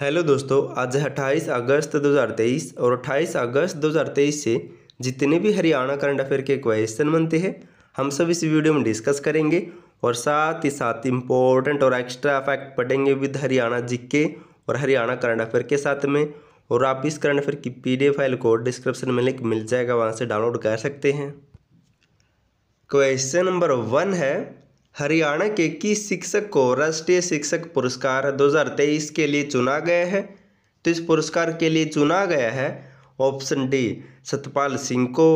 hello दोस्तों आज है 28 अगस्त 2023 और 28 अगस्त 2023 से जितने भी हरियाणा करंट अफेयर के क्वेश्चन बनते हैं हम सब इस वीडियो में डिस्कस करेंगे और साथ ही साथ इम्पोर्टेंट और एक्स्ट्रा फैक्ट पढ़ेंगे विद हरियाणा जीके और हरियाणा करंट अफेयर के साथ में और आप इस करंट अफेयर की पी फाइल को डिस्क्रिप्शन में लिंक मिल जाएगा वहाँ से डाउनलोड कर सकते हैं क्वेश्चन नंबर वन है हरियाणा के किस शिक्षक को राष्ट्रीय शिक्षक पुरस्कार 2023 के लिए चुना गया है तो इस पुरस्कार के लिए चुना गया है ऑप्शन डी सतपाल सिंह को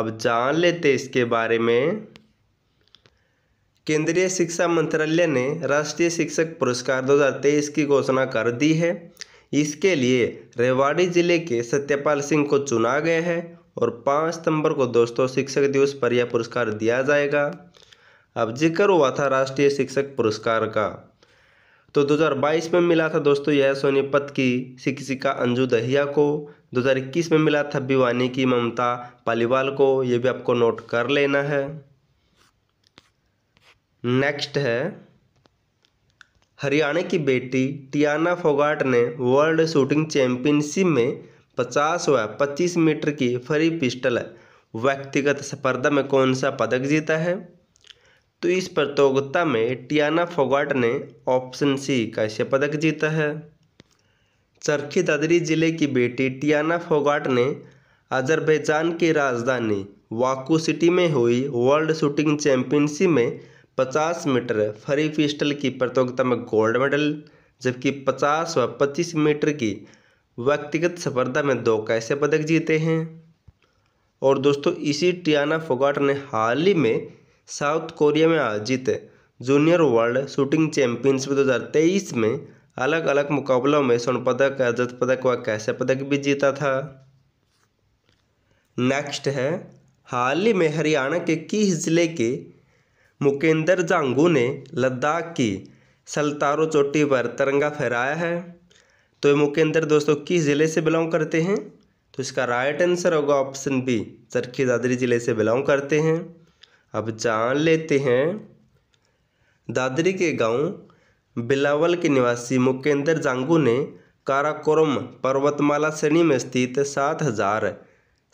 अब जान लेते इसके बारे में केंद्रीय शिक्षा मंत्रालय ने राष्ट्रीय शिक्षक पुरस्कार 2023 की घोषणा कर दी है इसके लिए रेवाड़ी जिले के सत्यपाल सिंह को चुना गया है और पाँच सितंबर को दोस्तों शिक्षक दिवस पर यह पुरस्कार दिया जाएगा अब जिक्र हुआ था राष्ट्रीय शिक्षक पुरस्कार का तो 2022 में मिला था दोस्तों यह सोनीपत की शिक्षिका अंजू दहिया को 2021 में मिला था भिवानी की ममता पालीवाल को ये भी आपको नोट कर लेना है नेक्स्ट है हरियाणा की बेटी टियाना फोगाट ने वर्ल्ड शूटिंग चैंपियनशिप में पचास व पच्चीस मीटर की फ्री पिस्टल व्यक्तिगत स्पर्धा में कौन सा पदक जीता है तो इस प्रतियोगिता में टियाना फोगाट ने ऑप्शन सी का इसे पदक जीता है चरखी दादरी जिले की बेटी टियाना फोगाट ने अजरबैजान की राजधानी वाकू सिटी में हुई वर्ल्ड शूटिंग चैंपियनशिप में 50 मीटर फ्री पिस्टल की प्रतियोगिता में गोल्ड मेडल जबकि 50 व 25 मीटर की व्यक्तिगत स्पर्धा में दो कैसे पदक जीते हैं और दोस्तों इसी टियाना फोगाट ने हाल ही में साउथ कोरिया में आयोजित जूनियर वर्ल्ड शूटिंग चैंपियनशिप 2023 में अलग अलग मुकाबलों में स्वर्ण पदक रजत पदक व कैसे पदक भी जीता था नेक्स्ट है हाल ही में हरियाणा के किस जिले के मुकेंद्र जांगू ने लद्दाख की सलतारो चोटी पर तिरंगा फहराया है तो ये मुकेंद्र दोस्तों किस ज़िले से बिलोंग करते हैं तो इसका राइट आंसर होगा ऑप्शन बी चरखी दादरी ज़िले से बिलोंग करते हैं अब जान लेते हैं दादरी के गांव बिलावल के निवासी मुकेंद्र जांगू ने काराकोरम पर्वतमाला श्रेणी में स्थित सात हजार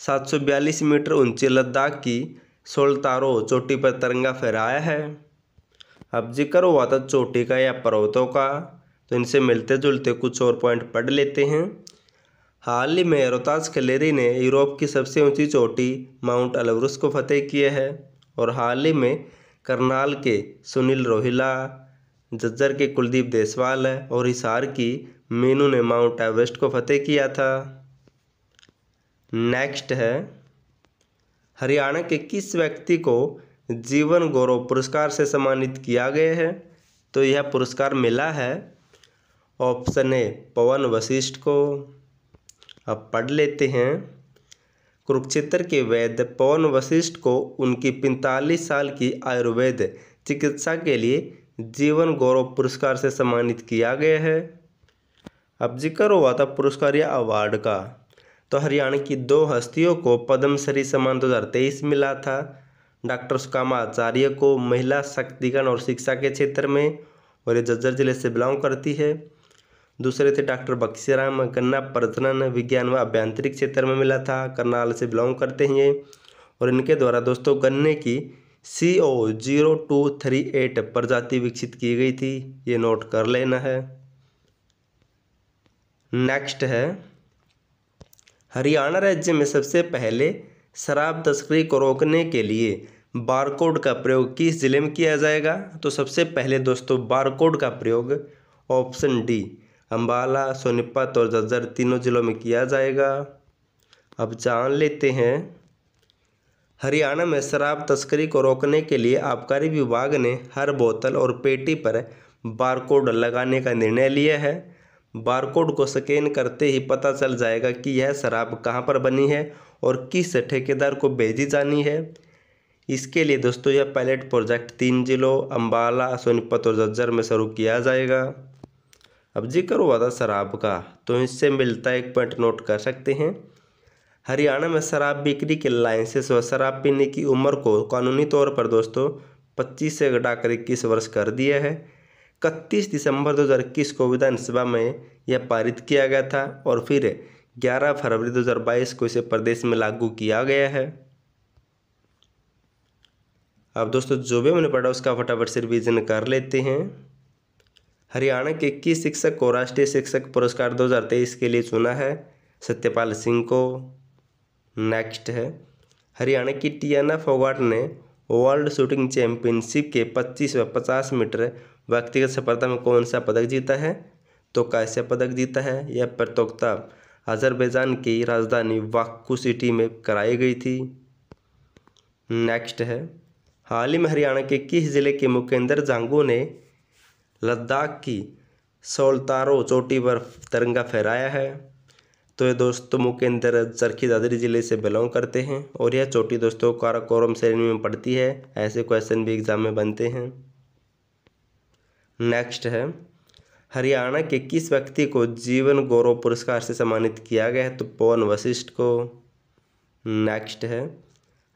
सात सौ बयालीस मीटर ऊंचे लद्दाख की सोलतारो चोटी पर तिरंगा फहराया है अब जिक्र हुआ था चोटी का या पर्वतों का तो इनसे मिलते जुलते कुछ और पॉइंट पढ़ लेते हैं हाल ही में रोहताज खलेरी ने यूरोप की सबसे ऊंची चोटी माउंट अलवरुस को फतेह किया है और हाल ही में करनाल के सुनील रोहिला जज्जर के कुलदीप देसवाल और हिसार की मीनू ने माउंट एवरेस्ट को फतेह किया था नेक्स्ट है हरियाणा के किस व्यक्ति को जीवन गौरव पुरस्कार से सम्मानित किया गया है तो यह पुरस्कार मिला है ऑप्शन ए पवन वशिष्ठ को अब पढ़ लेते हैं कुरुक्षेत्र के वैद्य पवन वशिष्ठ को उनकी पैंतालीस साल की आयुर्वेद चिकित्सा के लिए जीवन गौरव पुरस्कार से सम्मानित किया गया है अब जिक्र हुआ था पुरस्कार या अवार्ड का तो हरियाणा की दो हस्तियों को पद्मश्री सम्मान 2023 मिला था डॉक्टर सुकामा आचार्य को महिला शक्तिकरण और शिक्षा के क्षेत्र में और ये जज्जर जिले से बिलोंग करती है दूसरे थे डॉक्टर बक्सीराम गन्ना प्रजनन विज्ञान व अभियांत्रिक क्षेत्र में मिला था करनाल से बिलोंग करते हैं ये और इनके द्वारा दोस्तों गन्ने की C O zero two three eight प्रजाति विकसित की गई थी ये नोट कर लेना है नेक्स्ट है हरियाणा राज्य में सबसे पहले शराब तस्करी को रोकने के लिए बारकोड का प्रयोग किस ज़िले में किया जाएगा तो सबसे पहले दोस्तों बारकोड का प्रयोग ऑप्शन डी अम्बाला सोनीपत और झज्जर तीनों ज़िलों में किया जाएगा अब जान लेते हैं हरियाणा में शराब तस्करी को रोकने के लिए आबकारी विभाग ने हर बोतल और पेटी पर बारकोड लगाने का निर्णय लिया है बारकोड को स्कैन करते ही पता चल जाएगा कि यह शराब कहाँ पर बनी है और किस ठेकेदार को भेजी जानी है इसके लिए दोस्तों यह पायलट प्रोजेक्ट तीन जिलों अम्बाला सोनीपत और झज्जर में शुरू किया जाएगा अब जिक्र हुआ था शराब का तो इससे मिलता एक पॉइंट नोट कर सकते हैं हरियाणा में शराब बिक्री के लाइसेंस व शराब पीने की उम्र को कानूनी तौर पर दोस्तों पच्चीस से घटाकर इक्कीस वर्ष कर दिया है इकतीस दिसंबर 2021 को विधानसभा में यह पारित किया गया था और फिर 11 फरवरी 2022 को इसे प्रदेश में लागू किया गया है अब दोस्तों जो भी मैंने पढ़ा उसका फटाफट से रिविज़न कर लेते हैं हरियाणा के किस शिक्षक को राष्ट्रीय शिक्षक पुरस्कार 2023 के लिए चुना है सत्यपाल सिंह को नेक्स्ट है हरियाणा की टियाना फोगाट ने वर्ल्ड शूटिंग चैंपियनशिप के 25 व 50 मीटर व्यक्तिगत सफलता में कौन सा पदक जीता है तो कैसे पदक जीता है यह प्रतियोगिता अजरबैजान की राजधानी वाकू सिटी में कराई गई थी नेक्स्ट है हाल ही में हरियाणा के किस जिले के मुकेंद्र जांगू ने लद्दाख की सोलतारो चोटी पर तिरंगा फहराया है तो ये दोस्तों मुकेंद्र चरखी दादरी ज़िले से बिलोंग करते हैं और यह चोटी दोस्तों काराकोरम श्रेणी में पड़ती है ऐसे क्वेश्चन भी एग्ज़ाम में बनते हैं नेक्स्ट है हरियाणा के किस व्यक्ति को जीवन गौरव पुरस्कार से सम्मानित किया गया है तो पवन वशिष्ठ को नेक्स्ट है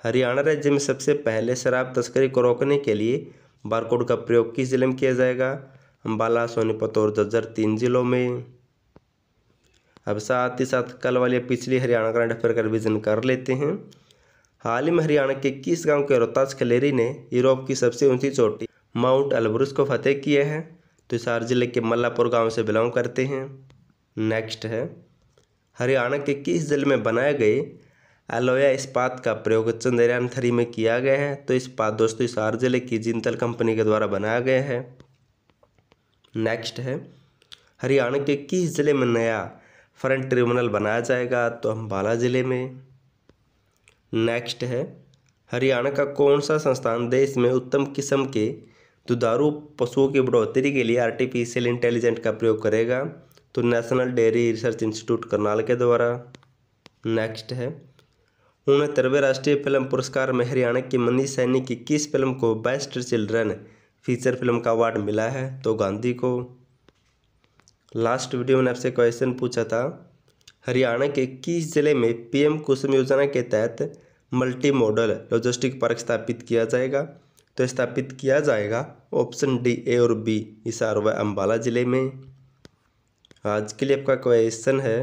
हरियाणा राज्य में सबसे पहले शराब तस्करी को रोकने के लिए बारकोड का प्रयोग किस जिले में किया जाएगा अम्बाला सोनीपत और जज्जर तीन जिलों में अब साथ ही साथ कल वाले पिछले हरियाणा करंट अफेयर का रिविजन कर लेते हैं हाल ही में हरियाणा के किस गांव के रोहताज खलेरी ने यूरोप की सबसे ऊंची चोटी माउंट अलब्रुस को फतेह किया है तुषार तो जिले के मल्लापुर गांव से बिलोंग करते हैं नेक्स्ट है हरियाणा के किस जिले में बनाए गए एलोया इस्पात का प्रयोग चंद्रयान थ्री में किया गया है तो इस्पात दोस्तों हिसार जिले की जिंतल कंपनी के द्वारा बनाया गया है नेक्स्ट है हरियाणा के किस ज़िले में नया फ्रंट ट्रिब्यूनल बनाया जाएगा तो अम्बाला ज़िले में नेक्स्ट है हरियाणा का कौन सा संस्थान देश में उत्तम किस्म के दुधारू पशुओं की बढ़ोतरी के लिए आर्टिफिशियल इंटेलिजेंट का प्रयोग करेगा तो national dairy research institute Karnal के द्वारा नेक्स्ट है उनहत्तरवें राष्ट्रीय फिल्म पुरस्कार में हरियाणा की मनीष सैनी की किस फिल्म को बेस्ट चिल्ड्रन फीचर फिल्म का अवार्ड मिला है तो गांधी को लास्ट वीडियो मैंने आपसे क्वेश्चन पूछा था हरियाणा के किस जिले में पीएम कुसुम योजना के तहत मल्टी मॉडल लॉजिस्टिक पार्क स्थापित किया जाएगा तो स्थापित किया जाएगा ऑप्शन डी ए और बी हिसार व अम्बाला ज़िले में आज के लिए आपका क्वेश्चन है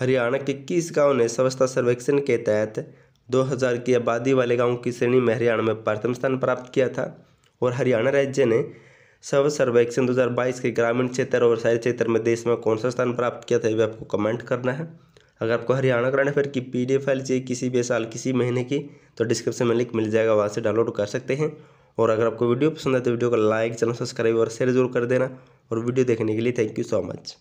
हरियाणा के किस गांव ने स्वच्छता सर्वेक्षण के तहत 2000 की आबादी वाले गांव की श्रेणी में हरियाणा में प्रथम स्थान प्राप्त किया था और हरियाणा राज्य ने सर्व सर्वेक्षण 2022 के ग्रामीण क्षेत्र और शहरी क्षेत्र में देश में कौन सा स्थान प्राप्त किया था ये आपको कमेंट करना है अगर आपको हरियाणा करंट अफेयर की पी डी फाइल चाहिए किसी भी साल किसी महीने की तो डिस्क्रिप्शन में लिंक मिल जाएगा वहाँ से डाउनलोड कर सकते हैं और अगर आपको वीडियो पसंद है तो वीडियो को लाइक चैनल सब्सक्राइब और शेयर जरूर कर देना और वीडियो देखने के लिए थैंक यू सो मच